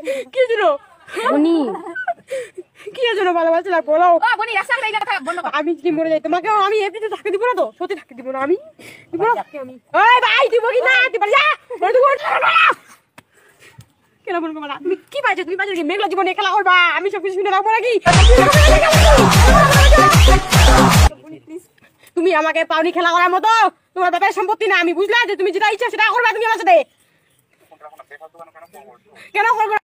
কি দিল উনি কি এর জন্য বলো আমি কি মরে যাই তোমাকে আমি এমনিতে ধাক্কা দিব না তো সত্যি ধাক্কা দিব না আমি ওই ভাই দিব কি না দিব যা মরে দিব কেন তুমি কি তুমি মেঘলা জীবনে খেলা করবা আমি সব কিছু শুনে রাখবো নাকি তুমি আমাকে পাউনি খেলা করার মতো তোমার ব্যাপারে সম্পত্তি না আমি বুঝলা যে তুমি যেটা ইচ্ছা সেটা করবা তুমি আমার সাথে কেন করবো